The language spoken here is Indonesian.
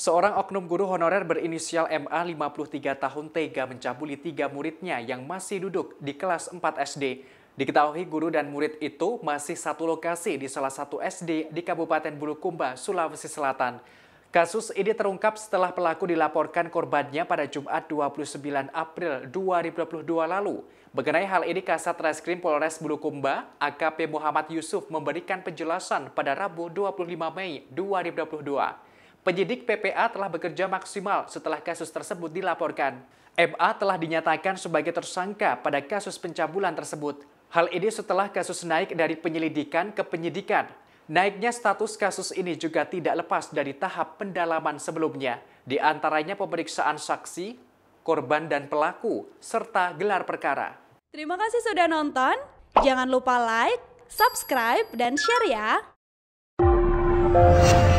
Seorang oknum guru honorer berinisial MA 53 tahun tega mencabuli tiga muridnya yang masih duduk di kelas 4 SD. Diketahui guru dan murid itu masih satu lokasi di salah satu SD di Kabupaten Bulukumba, Sulawesi Selatan. Kasus ini terungkap setelah pelaku dilaporkan korbannya pada Jumat 29 April 2022 lalu. Mengenai hal ini, Kasat Reskrim Polres Bulukumba, AKP Muhammad Yusuf memberikan penjelasan pada Rabu 25 Mei 2022. Penyidik PPA telah bekerja maksimal setelah kasus tersebut dilaporkan. MA telah dinyatakan sebagai tersangka pada kasus pencabulan tersebut. Hal ini setelah kasus naik dari penyelidikan ke penyidikan. Naiknya status kasus ini juga tidak lepas dari tahap pendalaman sebelumnya, di antaranya pemeriksaan saksi, korban dan pelaku, serta gelar perkara. Terima kasih sudah nonton. Jangan lupa like, subscribe, dan share ya.